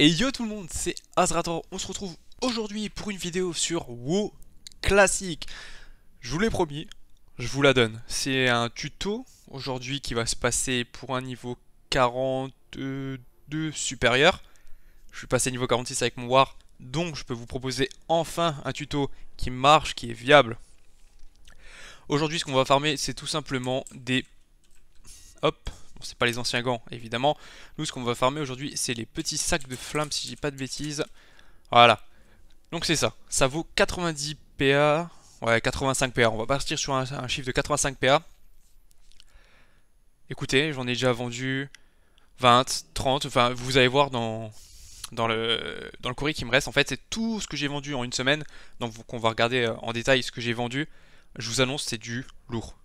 Et yo tout le monde, c'est Azrator, on se retrouve aujourd'hui pour une vidéo sur WoW classique. Je vous l'ai promis, je vous la donne. C'est un tuto aujourd'hui qui va se passer pour un niveau 42 supérieur. Je suis passé niveau 46 avec mon War, donc je peux vous proposer enfin un tuto qui marche, qui est viable. Aujourd'hui ce qu'on va farmer c'est tout simplement des... Hop, Bon, c'est pas les anciens gants, évidemment. Nous, ce qu'on va farmer aujourd'hui, c'est les petits sacs de flammes, si j'ai pas de bêtises. Voilà. Donc c'est ça. Ça vaut 90 PA. Ouais, 85 PA. On va partir sur un, chiffre de 85 PA. Écoutez, j'en ai déjà vendu 20, 30. Enfin, vous allez voir dans, dans le, dans le courrier qui me reste. En fait, c'est tout ce que j'ai vendu en une semaine. Donc, on va regarder euh, en détail ce que j'ai vendu. Je vous annonce, c'est du lourd.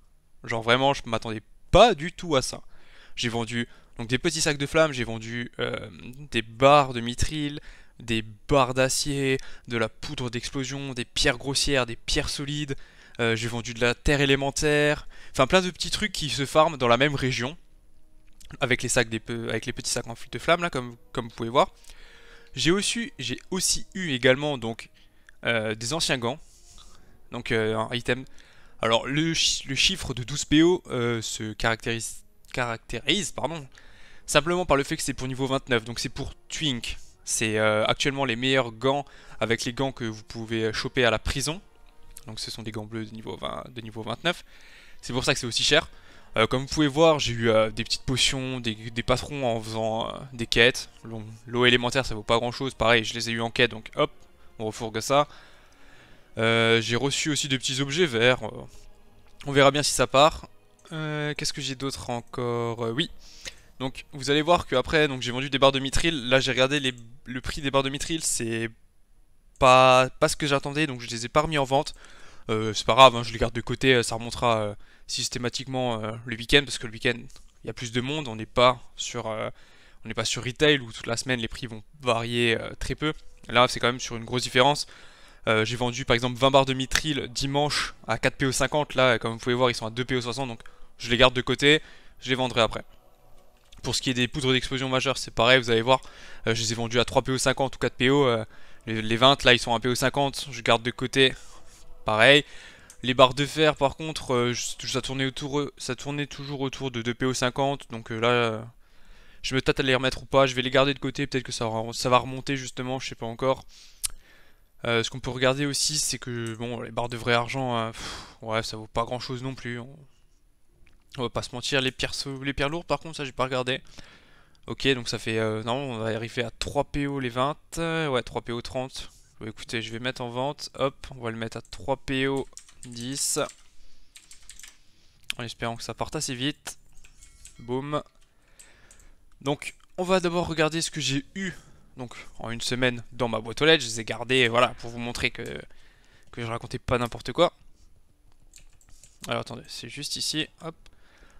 Genre, vraiment, je m'attendais pas du tout à ça. J'ai vendu donc des petits sacs de flammes, j'ai vendu euh, des barres de mithril, des barres d'acier, de la poudre d'explosion, des pierres grossières, des pierres solides. Euh, j'ai vendu de la terre élémentaire, enfin plein de petits trucs qui se farment dans la même région avec les sacs des avec les petits sacs en flûte de flammes là comme, comme vous pouvez voir. J'ai aussi j'ai aussi eu également donc euh, des anciens gants. Donc un item. Alors le, le chiffre de 12 PO se caractérise caractérise, pardon, simplement par le fait que c'est pour niveau 29, donc c'est pour Twink. C'est euh, actuellement les meilleurs gants avec les gants que vous pouvez choper à la prison. Donc ce sont des gants bleus de niveau, 20, de niveau 29. C'est pour ça que c'est aussi cher. Euh, comme vous pouvez voir, j'ai eu euh, des petites potions, des, des patrons en faisant des quêtes. L'eau élémentaire, ça vaut pas grand chose. Pareil, je les ai eu en quête, donc hop, on refourgue ça. j'ai reçu aussi des petits objets verts. on verra bien si ça part. Euh, qu'est-ce que j'ai d'autre encore euh, Oui. Donc vous allez voir que qu'après j'ai vendu des barres de Mithril Là j'ai regardé les... le prix des barres de Mithril, C'est pas... pas ce que j'attendais. Donc je les ai pas remis en vente. Euh, c'est pas grave, hein, je les garde de côté. Ça remontera systématiquement le week-end. Parce que le week-end il y a plus de monde. On n'est pas sur... on n'est pas sur retail où toute la semaine les prix vont varier très peu. Là c'est quand même sur une grosse différence. j'ai vendu par exemple 20 barres de Mithril dimanche à 4 PO50. Là, comme vous pouvez voir, ils sont à 2 PO60. Donc je les garde de côté, je les vendrai après. Pour ce qui est des poudres d'explosion majeures, c'est pareil, vous allez voir, euh, je les ai vendus à 3 PO50 ou 4 PO. Euh, les, 20, là, ils sont à PO50, je garde de côté, pareil. Les barres de fer, par contre, euh, ça, tournait toujours autour de 2 PO50, donc là, je me tâte à les remettre ou pas, je vais les garder de côté, peut-être que ça, va remonter justement, je sais pas encore. ce qu'on peut regarder aussi, c'est que, bon, les barres de vrai argent, hein, ouais, ça vaut pas grand-chose non plus, on va pas se mentir, les pierres, pierres lourdes par contre, ça j'ai pas regardé. Ok, donc ça fait... Euh, non, on va arriver à 3 PO les 20. ouais, 3 PO 30. Bon, écoutez, je vais mettre en vente. Hop, on va le mettre à 3 PO 10. En espérant que ça parte assez vite. Boum. Donc, on va d'abord regarder ce que j'ai eu donc en une semaine dans ma boîte aux lettres. Je les ai gardés, voilà, pour vous montrer que, que je racontais pas n'importe quoi. Alors attendez, c'est juste ici, hop.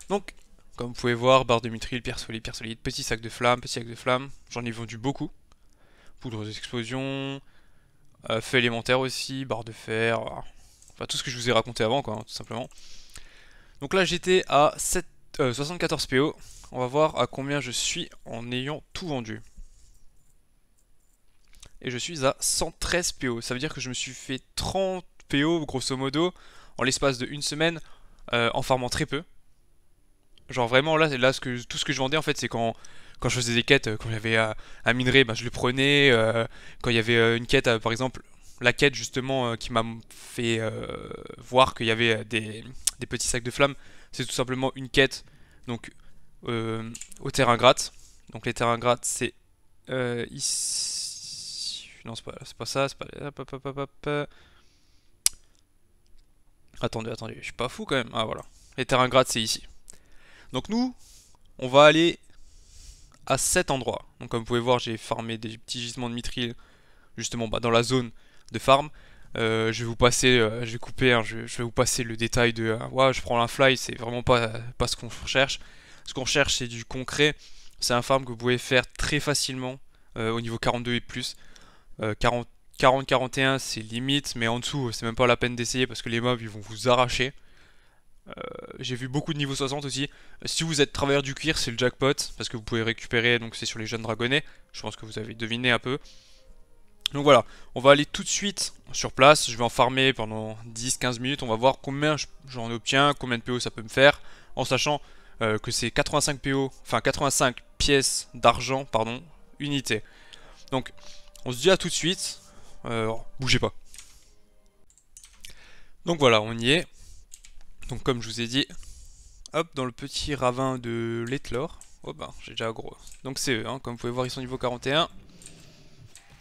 Donc, comme vous pouvez voir, barre de mitril, pierre solide, pierre solide, petit sac de flamme, petit sac de flamme, j'en ai vendu beaucoup. Poudre d'explosion, euh, feu élémentaire aussi, barre de fer, ah, enfin tout ce que je vous ai raconté avant quoi, hein, tout simplement. Donc là j'étais à 7, 74 PO, on va voir à combien je suis en ayant tout vendu. Et je suis à 113 PO, ça veut dire que je me suis fait 30 PO grosso modo en l'espace de une semaine euh, en farmant très peu. Genre vraiment là, là ce que, tout ce que je vendais en fait c'est quand, quand je faisais des quêtes, quand j'avais un, un minerai, ben, je le prenais. quand il y avait une quête, euh, par exemple, la quête justement euh, qui m'a fait euh, voir qu'il y avait des, des, petits sacs de flammes, c'est tout simplement une quête donc au terrain gratte. Donc les terrains gratte c'est ici. Non c'est pas, pas ça, c'est pas. attendez, attendez, je suis pas fou quand même. Ah voilà. Les terrains gratte c'est ici. Donc nous, on va aller à cet endroit. Donc comme vous pouvez voir, j'ai farmé des petits gisements de mithril justement bah, dans la zone de farm. Euh, je vais vous passer, euh, je vais couper, hein, je, vais vous passer le détail de euh, je prends un fly, c'est vraiment pas, ce qu'on cherche. Ce qu'on cherche, c'est du concret. C'est un farm que vous pouvez faire très facilement au niveau 42 et plus. 40, 40-41, c'est limite, mais en dessous, c'est même pas la peine d'essayer parce que les mobs ils vont vous arracher. Euh, j'ai vu beaucoup de niveau 60 aussi. Si vous êtes travailleur du cuir, c'est le jackpot, parce que vous pouvez récupérer, donc c'est sur les jeunes dragonnets. Je pense que vous avez deviné un peu. Donc voilà, on va aller tout de suite sur place, je vais en farmer pendant 10-15 minutes, on va voir combien j'en obtiens, combien de PO ça peut me faire, en sachant euh, que c'est 85 PO, enfin 85 pièces d'argent, pardon, unité. Donc on se dit à tout de suite, euh, bougez pas. Donc voilà, on y est. Donc comme je vous ai dit, hop, dans le petit ravin de l'Etlor. Oh ben, j'ai déjà gros. Donc c'est eux, hein, comme vous pouvez voir, ils sont niveau 41.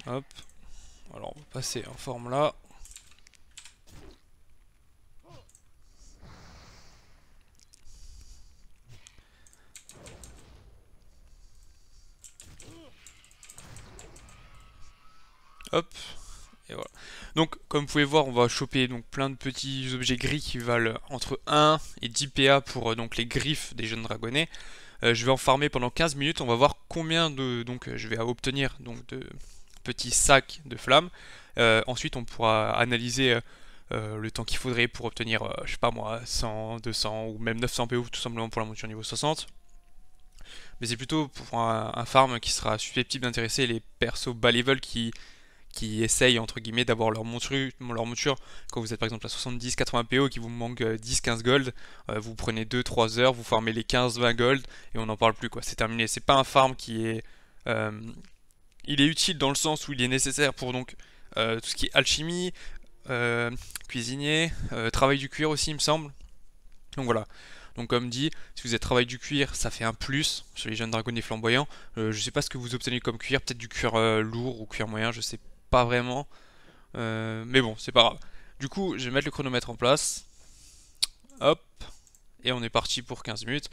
Hop. Alors on va passer en forme là. Hop. Donc, comme vous pouvez voir, on va choper donc plein de petits objets gris qui valent entre 1 et 10 PA pour euh, donc les griffes des jeunes dragonnets. Euh, je vais en farmer pendant 15 minutes. On va voir combien de donc je vais obtenir donc de petits sacs de flammes. Euh, ensuite, on pourra analyser le temps qu'il faudrait pour obtenir, je sais pas moi, 100, 200 ou même 900 PO tout simplement pour la monture niveau 60 mais c'est plutôt pour un, un, farm qui sera susceptible d'intéresser les persos bas level qui qui essayent entre guillemets d'avoir leur monture, leur monture quand vous êtes par exemple à 70-80 PO et qu'il vous manque 10-15 euh, gold, euh, vous prenez 2-3 heures, vous farmez les 15-20 gold et on n'en parle plus quoi, c'est terminé. C'est pas un farm qui est. Euh, il est utile dans le sens où il est nécessaire pour donc tout ce qui est alchimie, cuisinier, travail du cuir aussi il me semble. Donc voilà. Donc comme dit, si vous êtes travail du cuir, ça fait un plus sur les jeunes dragonnets flamboyants. je sais pas ce que vous obtenez comme cuir, peut-être du cuir lourd ou cuir moyen, je sais pas pas vraiment. Euh, mais bon, c'est pas grave. Du coup, je vais mettre le chronomètre en place. Hop. Et on est parti pour 15 minutes.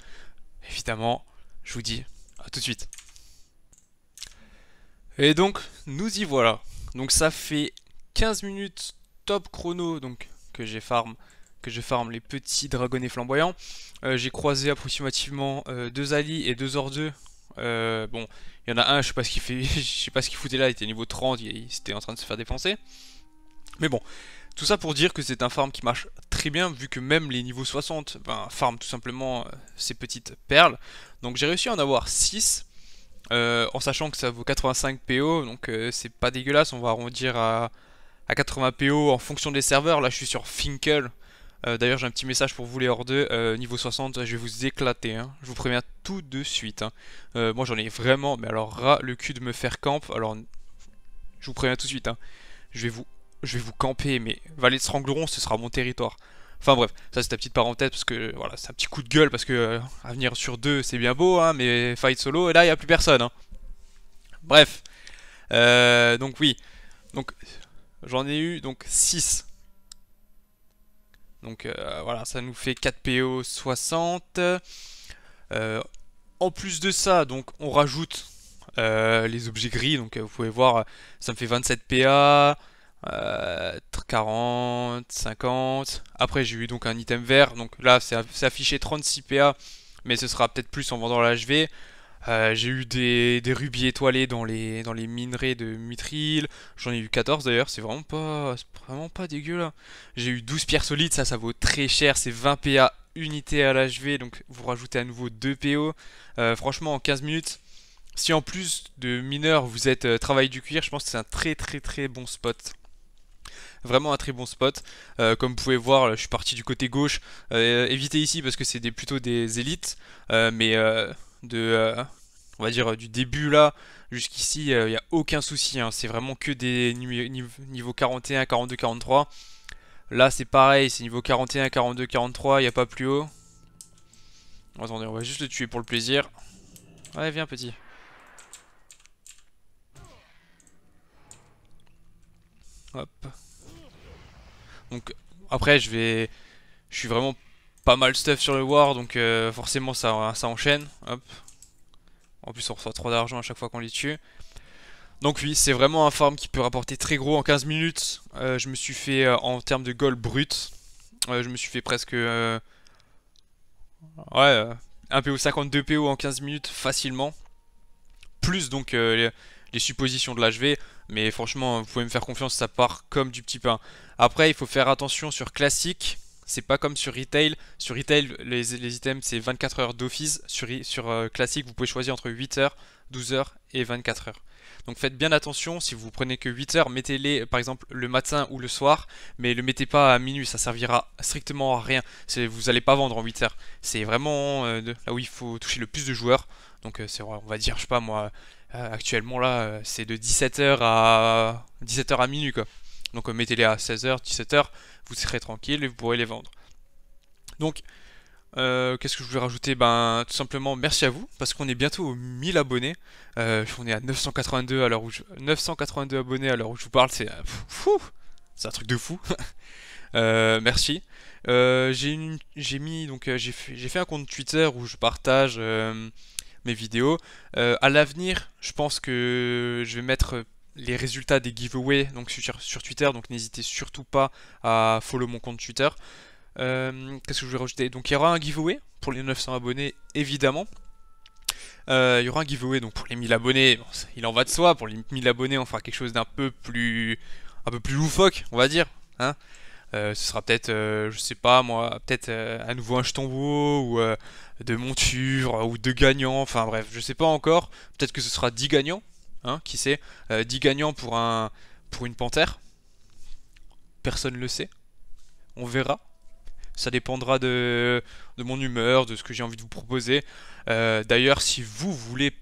Évidemment, je vous dis à tout de suite. Et donc, nous y voilà. Donc ça fait 15 minutes top chrono donc que j'ai farm que je farm les petits dragonnets flamboyants. Euh, j'ai croisé approximativement euh, deux Ali et deux Ordeux. Euh, bon, il y en a un, je sais pas ce qu'il fait, je sais pas ce qu'il foutait là, il était niveau 30, il, était en train de se faire défoncer Mais bon, tout ça pour dire que c'est un farm qui marche très bien, vu que même les niveaux 60 farment farm tout simplement ces euh, petites perles. Donc j'ai réussi à en avoir 6, euh, en sachant que ça vaut 85 PO, donc c'est pas dégueulasse, on va arrondir à, à, 80 PO en fonction des serveurs. Là je suis sur Finkel, euh, d'ailleurs, j'ai un petit message pour vous les hors de euh, niveau 60, je vais vous éclater. Hein. Je vous préviens tout de suite. Hein. Euh, moi, j'en ai vraiment, mais alors, ras le cul de me faire camp. Alors, je vous préviens tout de suite. Hein. Je, vais vous, je vais vous camper, mais Vallée de Strangleron, ce sera mon territoire. Enfin bref, ça c'est ta petite parenthèse parce que voilà, c'est un petit coup de gueule parce que à venir sur deux c'est bien beau, mais fight solo et là il n'y a plus personne. Bref, donc oui, donc j'en ai eu donc 6 donc euh, voilà, ça nous fait 4 PO 60. en plus de ça, donc on rajoute euh, les objets gris. Donc euh, vous pouvez voir, ça me fait 27 PA, 40, 50. Après j'ai eu donc un item vert. Donc là c'est affiché 36 PA, mais ce sera peut-être plus en vendant l'HV. Euh, j'ai eu des, rubis étoilés dans les, dans les minerais de mithril. J'en ai eu 14 d'ailleurs, c'est vraiment pas, vraiment pas dégueu J'ai eu 12 pierres solides, ça, ça vaut très cher. C'est 20 PA unité à l'HV, donc vous rajoutez à nouveau 2 PO. Euh, franchement, en 15 minutes, si en plus de mineurs vous êtes euh, travail du cuir, je pense que c'est un très très très bon spot vraiment un très bon spot. comme vous pouvez voir, je suis parti du côté gauche. évitez ici parce que c'est plutôt des élites. mais de, euh, on va dire, du début là jusqu'ici, il euh, n'y a aucun souci. Hein. C'est vraiment que des niveaux 41, 42, 43. Là, c'est pareil, c'est niveau 41, 42, 43, il n'y a pas plus haut. Attendez, on va juste le tuer pour le plaisir. Ouais, viens petit. Hop. Donc après je vais... Je suis vraiment pas mal de stuff sur le war, donc euh, forcément ça, ça enchaîne. Hop. En plus on reçoit trop d'argent à chaque fois qu'on les tue. Donc oui, c'est vraiment un farm qui peut rapporter très gros. En 15 minutes, euh, je me suis fait, euh, en termes de gold brut, je me suis fait presque... ouais, 1 PO, 52 PO en 15 minutes facilement. Plus donc les, les suppositions de l'HV. Mais franchement, vous pouvez me faire confiance, ça part comme du petit pain. Après, il faut faire attention sur classique. C'est pas comme sur retail. Sur retail, les, items c'est 24 heures d'office. Sur, sur euh, classique, vous pouvez choisir entre 8 heures, 12 heures et 24 heures. Donc faites bien attention, si vous prenez que 8 heures, mettez-les par exemple le matin ou le soir, mais le mettez pas à minuit, ça servira strictement à rien. Vous n'allez pas vendre en 8 heures. C'est vraiment euh, là où il faut toucher le plus de joueurs. Donc euh, c'est on va dire, je sais pas moi, actuellement là, c'est de 17h à 17h à minuit quoi. Donc euh, mettez-les à 16h, 17h, vous serez tranquille et vous pourrez les vendre. Donc, euh, qu'est-ce que je voulais rajouter Ben, tout simplement, merci à vous, parce qu'on est bientôt aux 1000 abonnés. Euh, on est à 982 à l'heure où 982 abonnés à l'heure où je vous parle, c'est... C'est un truc de fou. merci. j'ai mis donc j'ai fait... fait, un compte Twitter où je partage mes vidéos. à l'avenir, je pense que je vais mettre les résultats des giveaways donc sur, Twitter, donc n'hésitez surtout pas à follow mon compte Twitter. Euh, qu'est-ce que je vais rajouter Donc il y aura un giveaway pour les 900 abonnés, évidemment. Euh, il y aura un giveaway donc pour les 1000 abonnés, il en va de soi, pour les 1000 abonnés on fera quelque chose d'un peu plus un peu plus loufoque, on va dire. Hein euh, ce sera peut-être, je sais pas moi, peut-être à nouveau un jeton ou de monture ou de gagnants, enfin bref, je sais pas encore. Peut-être que ce sera 10 gagnants, Hein, qui sait 10 euh, gagnants pour, un, pour une panthère Personne ne le sait. On verra. Ça dépendra de, mon humeur, de ce que j'ai envie de vous proposer. Euh, d'ailleurs, si vous voulez,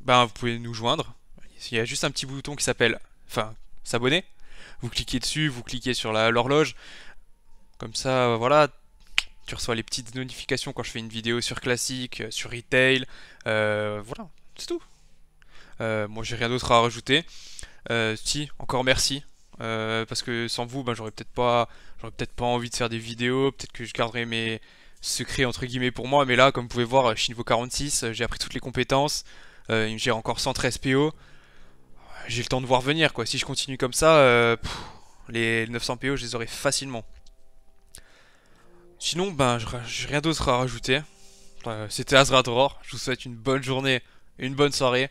ben, vous pouvez nous joindre. Il y a juste un petit bouton qui s'appelle, enfin, s'abonner. Vous cliquez dessus, vous cliquez sur l'horloge. Comme ça, euh, voilà, tu reçois les petites notifications quand je fais une vidéo sur classique, sur retail. voilà, c'est tout. Euh, moi, j'ai rien d'autre à rajouter. Euh, si, encore merci. Euh, parce que sans vous, ben, j'aurais peut-être pas, peut pas envie de faire des vidéos. Peut-être que je garderais mes secrets entre guillemets pour moi. Mais là, comme vous pouvez voir, je suis niveau 46. J'ai appris toutes les compétences. j'ai encore 113 PO j'ai le temps de voir venir quoi. Si je continue comme ça, les 900 PO, je les aurai facilement. Sinon, ben, j'ai rien d'autre à rajouter. C'était C'était Azradror. Je vous souhaite une bonne journée, une bonne soirée.